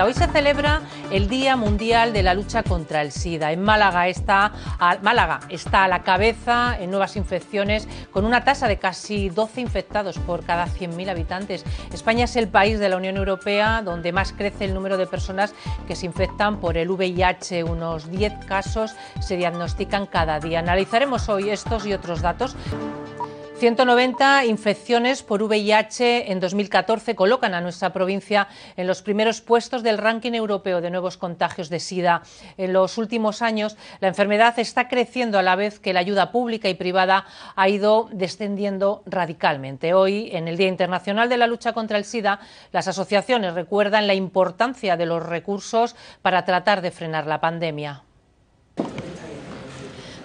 Hoy se celebra el Día Mundial de la Lucha contra el SIDA. En Málaga está, a, Málaga está a la cabeza en nuevas infecciones, con una tasa de casi 12 infectados por cada 100.000 habitantes. España es el país de la Unión Europea donde más crece el número de personas que se infectan por el VIH. Unos 10 casos se diagnostican cada día. Analizaremos hoy estos y otros datos. 190 infecciones por VIH en 2014 colocan a nuestra provincia en los primeros puestos del ranking europeo de nuevos contagios de SIDA. En los últimos años, la enfermedad está creciendo a la vez que la ayuda pública y privada ha ido descendiendo radicalmente. Hoy, en el Día Internacional de la Lucha contra el SIDA, las asociaciones recuerdan la importancia de los recursos para tratar de frenar la pandemia.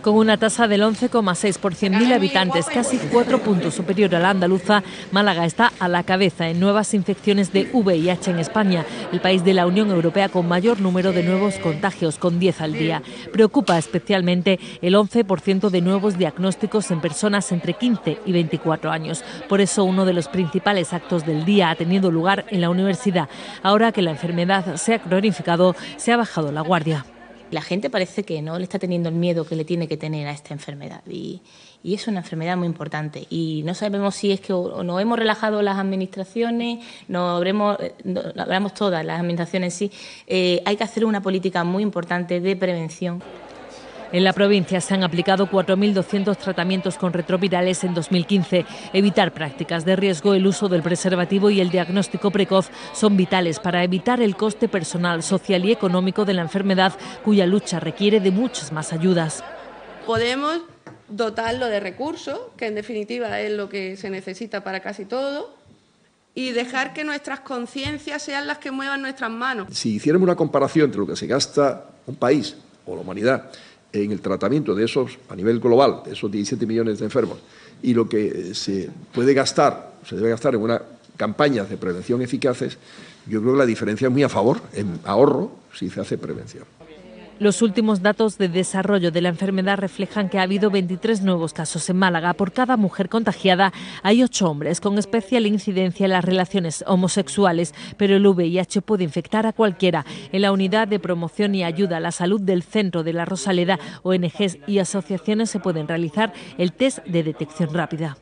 Con una tasa del 11,6 por 100.000 habitantes, casi cuatro puntos superior a la andaluza, Málaga está a la cabeza en nuevas infecciones de VIH en España, el país de la Unión Europea con mayor número de nuevos contagios, con 10 al día. Preocupa especialmente el 11% de nuevos diagnósticos en personas entre 15 y 24 años. Por eso uno de los principales actos del día ha tenido lugar en la universidad. Ahora que la enfermedad se ha cronificado, se ha bajado la guardia la gente parece que no le está teniendo el miedo que le tiene que tener a esta enfermedad. Y, es una enfermedad muy importante. Y no sabemos si es que o no hemos relajado las administraciones, no habremos, eh, hablamos todas las administraciones sí. Eh, hay que hacer una política muy importante de prevención. En la provincia se han aplicado 4.200 tratamientos con retrovirales en 2015. Evitar prácticas de riesgo, el uso del preservativo y el diagnóstico precoz son vitales para evitar el coste personal, social y económico de la enfermedad, cuya lucha requiere de muchas más ayudas. Podemos dotarlo de recursos, que en definitiva es lo que se necesita para casi todo, y dejar que nuestras conciencias sean las que muevan nuestras manos. Si hiciéramos una comparación entre lo que se gasta un país o la humanidad en el tratamiento de esos, a nivel global, de esos 17 millones de enfermos, y lo que eh, se puede gastar, se debe gastar en una campañas de prevención eficaces, yo creo que la diferencia es muy a favor, en ahorro, si se hace prevención. Los últimos datos de desarrollo de la enfermedad reflejan que ha habido 23 nuevos casos en Málaga. Por cada mujer contagiada hay ocho hombres, con especial incidencia en las relaciones homosexuales, pero el VIH puede infectar a cualquiera. En la unidad de promoción y ayuda a la salud del centro de la Rosaleda, ONGs y asociaciones se pueden realizar el test de detección rápida.